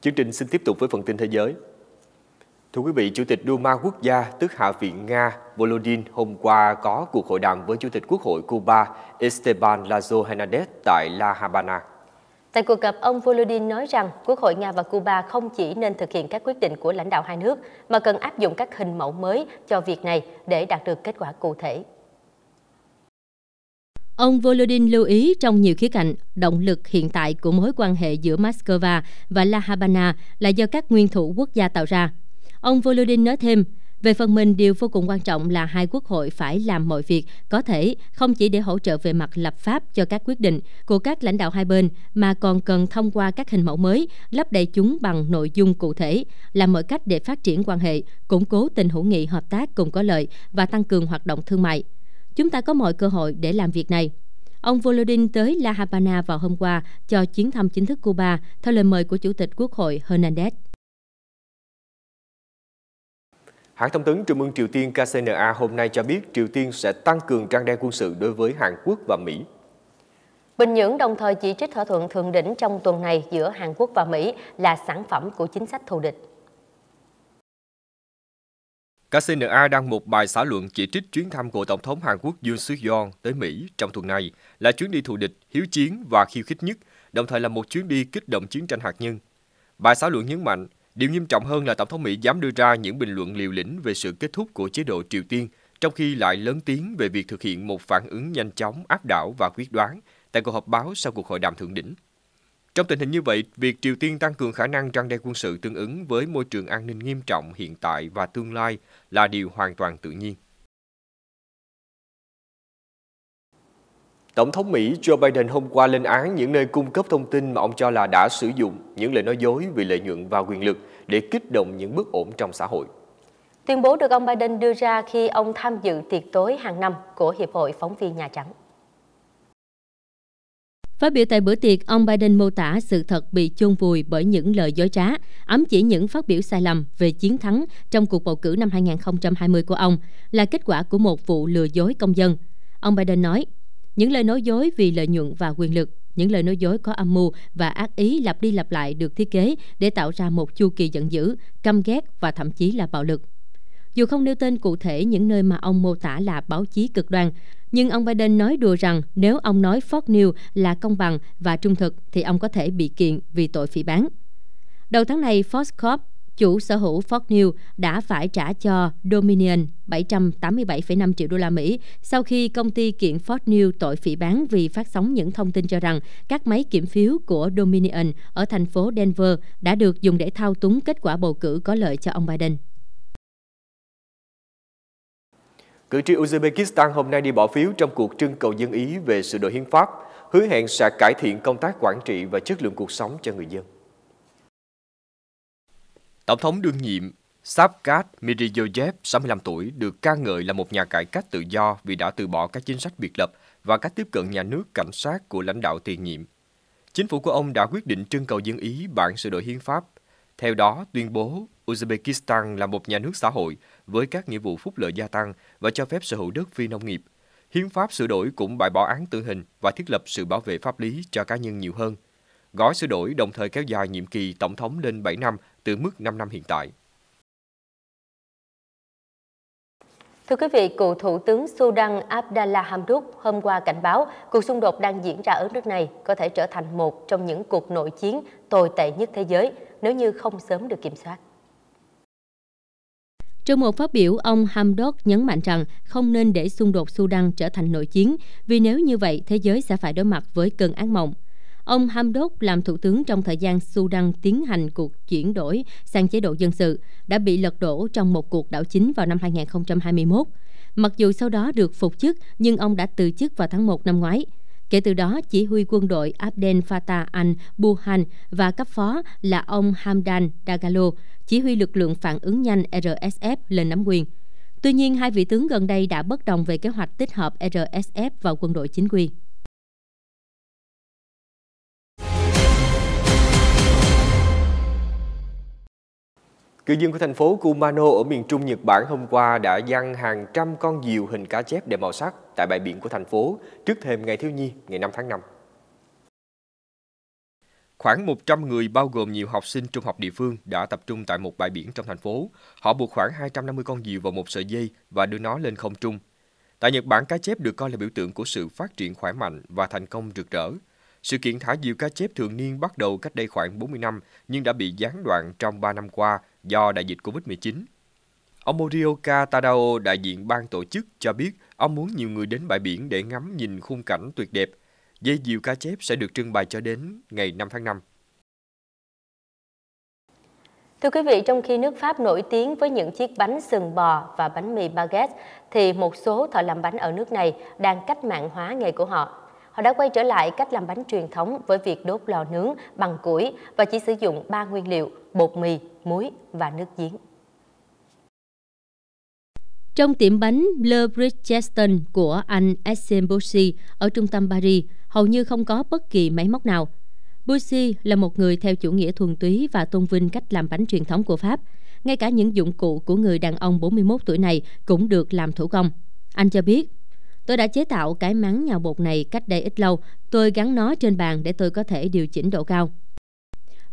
Chương trình xin tiếp tục với phần tin thế giới. Thưa quý vị, Chủ tịch Duma Quốc gia, tức Hạ viện Nga, Volodin hôm qua có cuộc hội đàm với Chủ tịch Quốc hội Cuba Esteban Lazo Hernandez tại La Habana. Tại cuộc gặp, ông Volodin nói rằng Quốc hội Nga và Cuba không chỉ nên thực hiện các quyết định của lãnh đạo hai nước, mà cần áp dụng các hình mẫu mới cho việc này để đạt được kết quả cụ thể. Ông Volodin lưu ý trong nhiều khía cạnh, động lực hiện tại của mối quan hệ giữa Moscow và La Habana là do các nguyên thủ quốc gia tạo ra. Ông Volodin nói thêm, về phần mình, điều vô cùng quan trọng là hai quốc hội phải làm mọi việc có thể, không chỉ để hỗ trợ về mặt lập pháp cho các quyết định của các lãnh đạo hai bên, mà còn cần thông qua các hình mẫu mới, lấp đầy chúng bằng nội dung cụ thể, làm mọi cách để phát triển quan hệ, củng cố tình hữu nghị hợp tác cùng có lợi và tăng cường hoạt động thương mại chúng ta có mọi cơ hội để làm việc này. Ông Volodin tới La Habana vào hôm qua cho chuyến thăm chính thức Cuba theo lời mời của Chủ tịch Quốc hội Hernandez. Hãng thông tấn Trung ương Triều Tiên KCNA hôm nay cho biết Triều Tiên sẽ tăng cường trang đe quân sự đối với Hàn Quốc và Mỹ. Bình Nhưỡng đồng thời chỉ trích thỏa thuận thượng đỉnh trong tuần này giữa Hàn Quốc và Mỹ là sản phẩm của chính sách thù địch. KCNA đăng một bài xã luận chỉ trích chuyến thăm của Tổng thống Hàn Quốc Yoon suk yeol tới Mỹ trong tuần này là chuyến đi thù địch, hiếu chiến và khiêu khích nhất, đồng thời là một chuyến đi kích động chiến tranh hạt nhân. Bài xã luận nhấn mạnh, điều nghiêm trọng hơn là Tổng thống Mỹ dám đưa ra những bình luận liều lĩnh về sự kết thúc của chế độ Triều Tiên, trong khi lại lớn tiếng về việc thực hiện một phản ứng nhanh chóng, áp đảo và quyết đoán tại cuộc họp báo sau cuộc hội đàm thượng đỉnh. Trong tình hình như vậy, việc Triều Tiên tăng cường khả năng răng đe quân sự tương ứng với môi trường an ninh nghiêm trọng hiện tại và tương lai là điều hoàn toàn tự nhiên. Tổng thống Mỹ Joe Biden hôm qua lên án những nơi cung cấp thông tin mà ông cho là đã sử dụng những lời nói dối vì lợi nhuận và quyền lực để kích động những bất ổn trong xã hội. Tuyên bố được ông Biden đưa ra khi ông tham dự tiệc tối hàng năm của Hiệp hội Phóng viên Nhà Trắng. Phát biểu tại bữa tiệc, ông Biden mô tả sự thật bị chôn vùi bởi những lời dối trá, ám chỉ những phát biểu sai lầm về chiến thắng trong cuộc bầu cử năm 2020 của ông là kết quả của một vụ lừa dối công dân. Ông Biden nói, những lời nói dối vì lợi nhuận và quyền lực, những lời nói dối có âm mưu và ác ý lặp đi lặp lại được thiết kế để tạo ra một chu kỳ giận dữ, căm ghét và thậm chí là bạo lực. Dù không nêu tên cụ thể những nơi mà ông mô tả là báo chí cực đoan, nhưng ông Biden nói đùa rằng nếu ông nói Fox News là công bằng và trung thực thì ông có thể bị kiện vì tội phỉ bán. Đầu tháng này, Fox Corp, chủ sở hữu Fox News, đã phải trả cho Dominion 787,5 triệu đô la Mỹ sau khi công ty kiện Fox News tội phỉ bán vì phát sóng những thông tin cho rằng các máy kiểm phiếu của Dominion ở thành phố Denver đã được dùng để thao túng kết quả bầu cử có lợi cho ông Biden. Cử tri Uzbekistan hôm nay đi bỏ phiếu trong cuộc trưng cầu dân ý về sửa đổi hiến pháp, hứa hẹn sẽ cải thiện công tác quản trị và chất lượng cuộc sống cho người dân. Tổng thống đương nhiệm Savkat Mirziyoyev, 65 tuổi, được ca ngợi là một nhà cải cách tự do vì đã từ bỏ các chính sách biệt lập và cách tiếp cận nhà nước cảnh sát của lãnh đạo tiền nhiệm. Chính phủ của ông đã quyết định trưng cầu dân ý bản sửa đổi hiến pháp. Theo đó, tuyên bố Uzbekistan là một nhà nước xã hội với các nghĩa vụ phúc lợi gia tăng và cho phép sở hữu đất phi nông nghiệp. Hiến pháp sửa đổi cũng bãi bỏ án tử hình và thiết lập sự bảo vệ pháp lý cho cá nhân nhiều hơn. Gói sửa đổi đồng thời kéo dài nhiệm kỳ tổng thống lên 7 năm từ mức 5 năm hiện tại. Thưa quý vị, cựu Thủ tướng Sudan Abdallah Hamdok hôm qua cảnh báo cuộc xung đột đang diễn ra ở nước này có thể trở thành một trong những cuộc nội chiến tồi tệ nhất thế giới nếu như không sớm được kiểm soát. Trong một phát biểu, ông Hamdok nhấn mạnh rằng không nên để xung đột Sudan trở thành nội chiến, vì nếu như vậy, thế giới sẽ phải đối mặt với cơn ác mộng. Ông Hamdok làm thủ tướng trong thời gian Sudan tiến hành cuộc chuyển đổi sang chế độ dân sự, đã bị lật đổ trong một cuộc đảo chính vào năm 2021. Mặc dù sau đó được phục chức, nhưng ông đã từ chức vào tháng 1 năm ngoái. Kể từ đó, chỉ huy quân đội Abdel Fattah al-Burhan và cấp phó là ông Hamdan Dagalo, chỉ huy lực lượng phản ứng nhanh RSF lên nắm quyền. Tuy nhiên, hai vị tướng gần đây đã bất đồng về kế hoạch tích hợp RSF vào quân đội chính quy. Cư dân của thành phố Kumano ở miền trung Nhật Bản hôm qua đã dăng hàng trăm con diều hình cá chép đầy màu sắc tại bãi biển của thành phố trước thềm Ngày Thiếu Nhi ngày 5 tháng 5. Khoảng 100 người bao gồm nhiều học sinh trung học địa phương đã tập trung tại một bãi biển trong thành phố. Họ buộc khoảng 250 con diều vào một sợi dây và đưa nó lên không trung. Tại Nhật Bản, cá chép được coi là biểu tượng của sự phát triển khỏe mạnh và thành công rực rỡ. Sự kiện thả diều cá chép thường niên bắt đầu cách đây khoảng 40 năm nhưng đã bị gián đoạn trong 3 năm qua do đại dịch Covid-19. Ông Morioka Tadao, đại diện ban tổ chức, cho biết ông muốn nhiều người đến bãi biển để ngắm nhìn khung cảnh tuyệt đẹp. Dây diều cá chép sẽ được trưng bày cho đến ngày 5 tháng 5. Thưa quý vị, trong khi nước Pháp nổi tiếng với những chiếc bánh sừng bò và bánh mì baguette, thì một số thợ làm bánh ở nước này đang cách mạng hóa nghề của họ họ đã quay trở lại cách làm bánh truyền thống với việc đốt lò nướng bằng củi và chỉ sử dụng 3 nguyên liệu bột mì, muối và nước giếng. Trong tiệm bánh Le Bridgestone của anh Etienne Boussy ở trung tâm Paris, hầu như không có bất kỳ máy móc nào. Boussy là một người theo chủ nghĩa thuần túy và tôn vinh cách làm bánh truyền thống của Pháp. Ngay cả những dụng cụ của người đàn ông 41 tuổi này cũng được làm thủ công. Anh cho biết, Tôi đã chế tạo cái máng nhào bột này cách đây ít lâu. Tôi gắn nó trên bàn để tôi có thể điều chỉnh độ cao.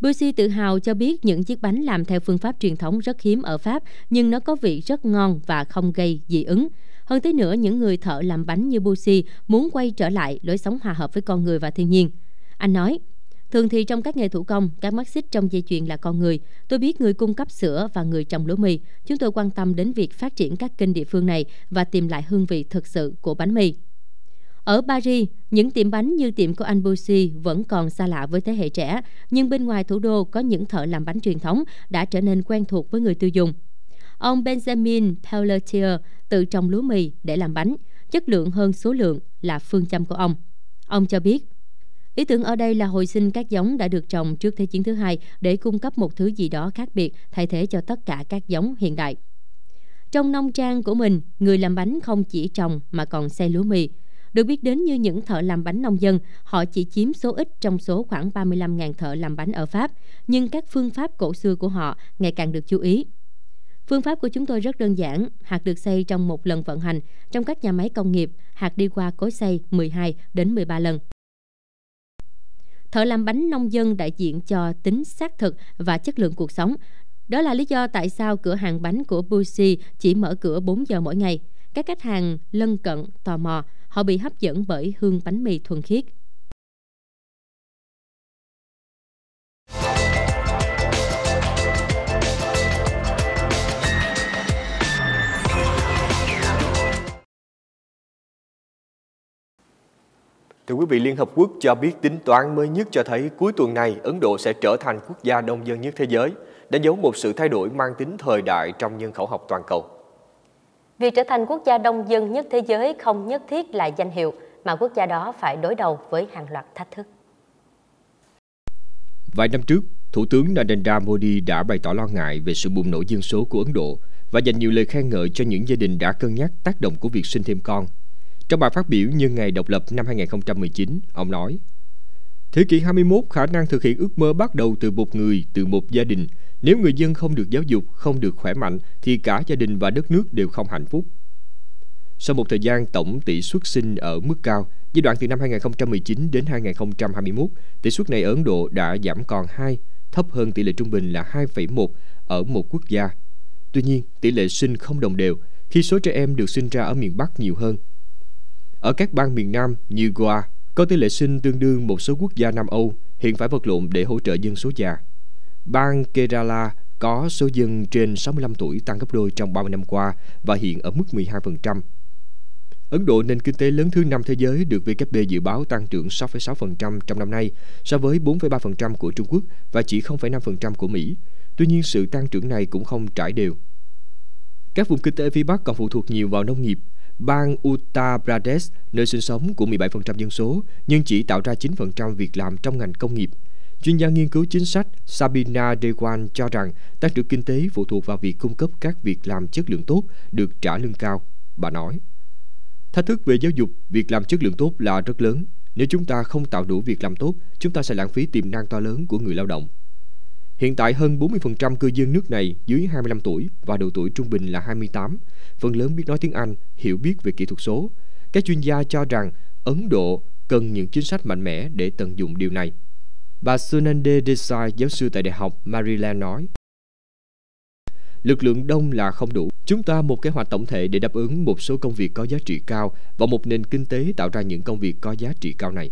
Bussy tự hào cho biết những chiếc bánh làm theo phương pháp truyền thống rất hiếm ở Pháp, nhưng nó có vị rất ngon và không gây dị ứng. Hơn thế nữa, những người thợ làm bánh như Bussy muốn quay trở lại lối sống hòa hợp với con người và thiên nhiên. Anh nói, Thường thì trong các nghề thủ công, các mắt xích trong dây chuyền là con người. Tôi biết người cung cấp sữa và người trồng lúa mì. Chúng tôi quan tâm đến việc phát triển các kênh địa phương này và tìm lại hương vị thực sự của bánh mì. Ở Paris, những tiệm bánh như tiệm của anh Bussy vẫn còn xa lạ với thế hệ trẻ, nhưng bên ngoài thủ đô có những thợ làm bánh truyền thống đã trở nên quen thuộc với người tiêu dùng. Ông Benjamin Pelletier tự trồng lúa mì để làm bánh, chất lượng hơn số lượng là phương châm của ông. Ông cho biết, Ý tưởng ở đây là hồi sinh các giống đã được trồng trước Thế chiến thứ hai để cung cấp một thứ gì đó khác biệt thay thế cho tất cả các giống hiện đại. Trong nông trang của mình, người làm bánh không chỉ trồng mà còn xây lúa mì. Được biết đến như những thợ làm bánh nông dân, họ chỉ chiếm số ít trong số khoảng 35.000 thợ làm bánh ở Pháp, nhưng các phương pháp cổ xưa của họ ngày càng được chú ý. Phương pháp của chúng tôi rất đơn giản, hạt được xây trong một lần vận hành, trong các nhà máy công nghiệp, hạt đi qua cối xay 12 đến 13 lần thợ làm bánh nông dân đại diện cho tính xác thực và chất lượng cuộc sống. Đó là lý do tại sao cửa hàng bánh của Bushi chỉ mở cửa 4 giờ mỗi ngày. Các khách hàng lân cận tò mò, họ bị hấp dẫn bởi hương bánh mì thuần khiết. Thưa quý vị, Liên Hợp Quốc cho biết tính toán mới nhất cho thấy cuối tuần này Ấn Độ sẽ trở thành quốc gia đông dân nhất thế giới, đánh dấu một sự thay đổi mang tính thời đại trong nhân khẩu học toàn cầu. Việc trở thành quốc gia đông dân nhất thế giới không nhất thiết là danh hiệu, mà quốc gia đó phải đối đầu với hàng loạt thách thức. Vài năm trước, Thủ tướng Narendra Modi đã bày tỏ lo ngại về sự bùng nổ dân số của Ấn Độ và dành nhiều lời khen ngợi cho những gia đình đã cân nhắc tác động của việc sinh thêm con trong bài phát biểu nhân ngày độc lập năm 2019, ông nói Thế kỷ 21 khả năng thực hiện ước mơ bắt đầu từ một người, từ một gia đình. Nếu người dân không được giáo dục, không được khỏe mạnh thì cả gia đình và đất nước đều không hạnh phúc. Sau một thời gian tổng tỷ suất sinh ở mức cao, giai đoạn từ năm 2019 đến 2021, tỷ suất này ở Ấn Độ đã giảm còn 2, thấp hơn tỷ lệ trung bình là 2,1 ở một quốc gia. Tuy nhiên, tỷ lệ sinh không đồng đều khi số trẻ em được sinh ra ở miền Bắc nhiều hơn ở các bang miền Nam như Goa, có tỷ lệ sinh tương đương một số quốc gia Nam Âu hiện phải vật lộn để hỗ trợ dân số già. Bang Kerala có số dân trên 65 tuổi tăng gấp đôi trong 30 năm qua và hiện ở mức 12%. Ấn Độ, nền kinh tế lớn thứ năm thế giới, được WB dự báo tăng trưởng 6,6% trong năm nay so với 4,3% của Trung Quốc và chỉ 0,5% của Mỹ. Tuy nhiên, sự tăng trưởng này cũng không trải đều. Các vùng kinh tế phía Bắc còn phụ thuộc nhiều vào nông nghiệp, bang Uttar Pradesh, nơi sinh sống của 17% dân số, nhưng chỉ tạo ra 9% việc làm trong ngành công nghiệp. Chuyên gia nghiên cứu chính sách Sabina Dewan cho rằng tăng trưởng kinh tế phụ thuộc vào việc cung cấp các việc làm chất lượng tốt được trả lương cao. Bà nói, thách thức về giáo dục, việc làm chất lượng tốt là rất lớn. Nếu chúng ta không tạo đủ việc làm tốt, chúng ta sẽ lãng phí tiềm năng to lớn của người lao động. Hiện tại hơn 40% cư dân nước này dưới 25 tuổi và độ tuổi trung bình là 28, phần lớn biết nói tiếng Anh, hiểu biết về kỹ thuật số. Các chuyên gia cho rằng Ấn Độ cần những chính sách mạnh mẽ để tận dụng điều này. Bà Sunande Desai, giáo sư tại Đại học Maryland nói, Lực lượng đông là không đủ. Chúng ta một kế hoạch tổng thể để đáp ứng một số công việc có giá trị cao và một nền kinh tế tạo ra những công việc có giá trị cao này.